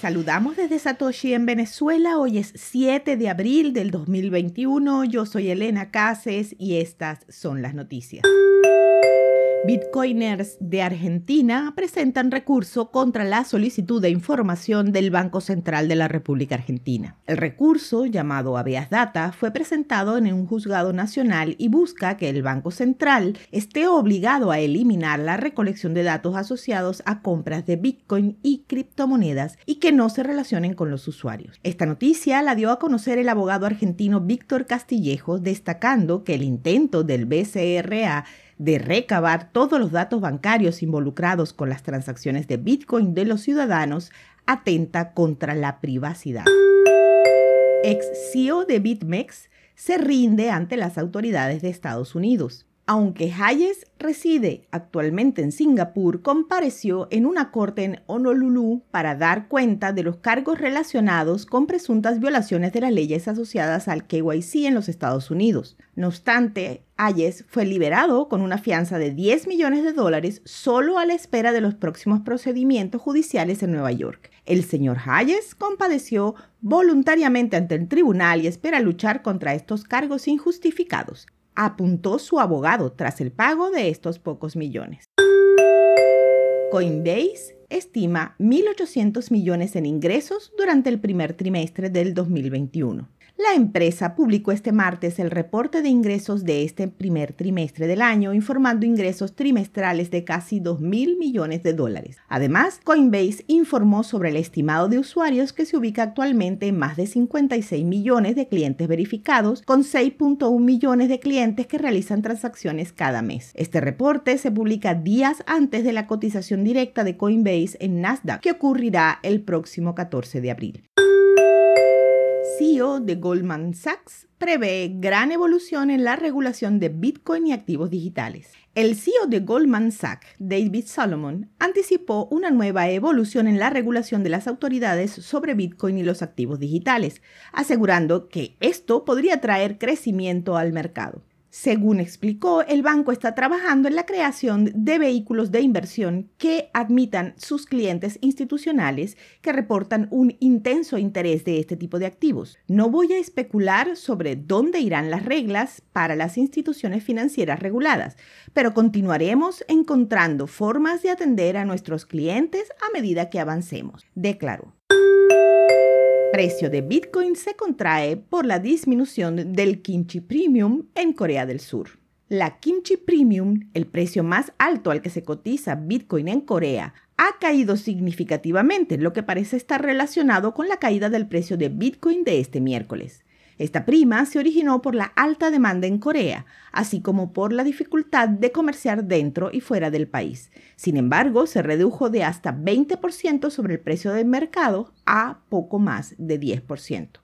saludamos desde Satoshi en Venezuela. Hoy es 7 de abril del 2021. Yo soy Elena Cases y estas son las noticias. Bitcoiners de Argentina presentan recurso contra la solicitud de información del Banco Central de la República Argentina. El recurso, llamado habeas data, fue presentado en un juzgado nacional y busca que el Banco Central esté obligado a eliminar la recolección de datos asociados a compras de Bitcoin y criptomonedas y que no se relacionen con los usuarios. Esta noticia la dio a conocer el abogado argentino Víctor Castillejo, destacando que el intento del BCRA de recabar todos los datos bancarios involucrados con las transacciones de Bitcoin de los ciudadanos atenta contra la privacidad. Ex CEO de BitMEX se rinde ante las autoridades de Estados Unidos. Aunque Hayes reside actualmente en Singapur, compareció en una corte en Honolulu para dar cuenta de los cargos relacionados con presuntas violaciones de las leyes asociadas al KYC en los Estados Unidos. No obstante, Hayes fue liberado con una fianza de 10 millones de dólares solo a la espera de los próximos procedimientos judiciales en Nueva York. El señor Hayes compadeció voluntariamente ante el tribunal y espera luchar contra estos cargos injustificados apuntó su abogado tras el pago de estos pocos millones. Coinbase estima 1.800 millones en ingresos durante el primer trimestre del 2021. La empresa publicó este martes el reporte de ingresos de este primer trimestre del año, informando ingresos trimestrales de casi 2 mil millones de dólares. Además, Coinbase informó sobre el estimado de usuarios que se ubica actualmente en más de 56 millones de clientes verificados, con 6.1 millones de clientes que realizan transacciones cada mes. Este reporte se publica días antes de la cotización directa de Coinbase en Nasdaq, que ocurrirá el próximo 14 de abril. CEO de Goldman Sachs prevé gran evolución en la regulación de Bitcoin y activos digitales. El CEO de Goldman Sachs, David Solomon, anticipó una nueva evolución en la regulación de las autoridades sobre Bitcoin y los activos digitales, asegurando que esto podría traer crecimiento al mercado. Según explicó, el banco está trabajando en la creación de vehículos de inversión que admitan sus clientes institucionales que reportan un intenso interés de este tipo de activos. No voy a especular sobre dónde irán las reglas para las instituciones financieras reguladas, pero continuaremos encontrando formas de atender a nuestros clientes a medida que avancemos, declaró precio de Bitcoin se contrae por la disminución del kimchi premium en Corea del Sur. La kimchi premium, el precio más alto al que se cotiza Bitcoin en Corea, ha caído significativamente, lo que parece estar relacionado con la caída del precio de Bitcoin de este miércoles. Esta prima se originó por la alta demanda en Corea, así como por la dificultad de comerciar dentro y fuera del país. Sin embargo, se redujo de hasta 20% sobre el precio del mercado a poco más de 10%.